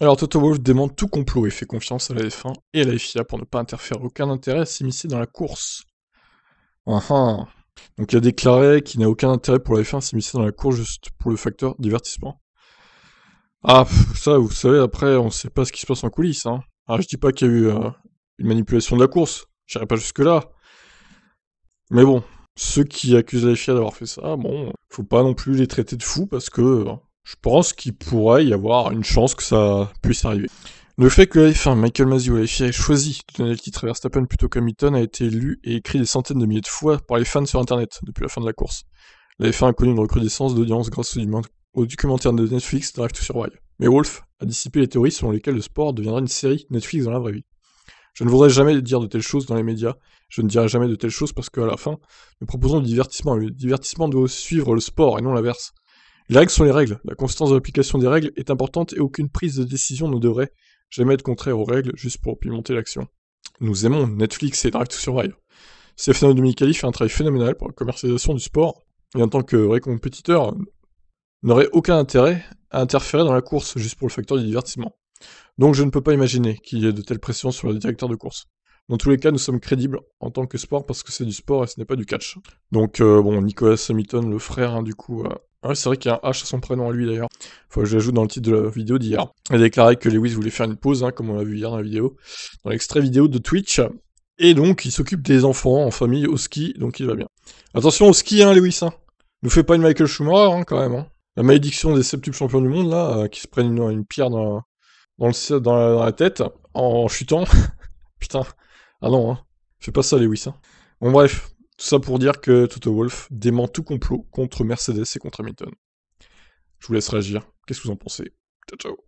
Alors Toto Wolf dément tout complot et fait confiance à la F1 et à la FIA pour ne pas interférer aucun intérêt à s'immiscer dans la course. Donc il a déclaré qu'il n'a aucun intérêt pour la F1 à s'immiscer dans la course juste pour le facteur divertissement. Ah, ça, vous savez, après, on sait pas ce qui se passe en coulisses. Hein. Alors ah, je dis pas qu'il y a eu euh, une manipulation de la course, j'irai pas jusque-là. Mais bon, ceux qui accusent la FIA d'avoir fait ça, bon, faut pas non plus les traiter de fous parce que hein, je pense qu'il pourrait y avoir une chance que ça puisse arriver. Le fait que la F1, Michael ou la FIA ait choisi de donner le titre à Verstappen plutôt qu'à a été lu et écrit des centaines de milliers de fois par les fans sur Internet depuis la fin de la course. La F1 a connu une recrudescence d'audience grâce au, documentaire de Netflix Drive to Survive. Mais Wolf a dissipé les théories selon lesquelles le sport deviendra une série Netflix dans la vraie vie. Je ne voudrais jamais dire de telles choses dans les médias. Je ne dirai jamais de telles choses parce qu'à la fin, nous proposons du divertissement. Le divertissement doit suivre le sport et non l'inverse. Les règles sont les règles. La constance de l'application des règles est importante et aucune prise de décision ne devrait jamais être contraire aux règles juste pour pimenter l'action. Nous aimons Netflix et Drive to Survive. Stéphane Dominicali fait un travail phénoménal pour la commercialisation du sport et en tant que vrai compétiteur n'aurait aucun intérêt à interférer dans la course juste pour le facteur du divertissement. Donc je ne peux pas imaginer qu'il y ait de telles pressions sur le directeur de course. Dans tous les cas, nous sommes crédibles en tant que sport parce que c'est du sport et ce n'est pas du catch. Donc euh, bon, Nicolas Hamilton, le frère hein, du coup euh, ah ouais, c'est vrai qu'il y a un H à son prénom à lui d'ailleurs. Faut que je l'ajoute dans le titre de la vidéo d'hier. Il a déclaré que Lewis voulait faire une pause, hein, comme on l'a vu hier dans la vidéo, dans l'extrait vidéo de Twitch. Et donc, il s'occupe des enfants en famille au ski, donc il va bien. Attention au ski, hein, Lewis. Ne hein. Nous fais pas une Michael Schumacher, hein, quand même. La malédiction des septuples champions du monde, là, euh, qui se prennent une, pierre dans, la, tête en chutant. Putain. Ah non, hein. Fais pas ça, Lewis. Bon, bref. Tout ça pour dire que Toto Wolf dément tout complot contre Mercedes et contre Hamilton. Je vous laisse réagir. Qu'est-ce que vous en pensez Ciao, ciao.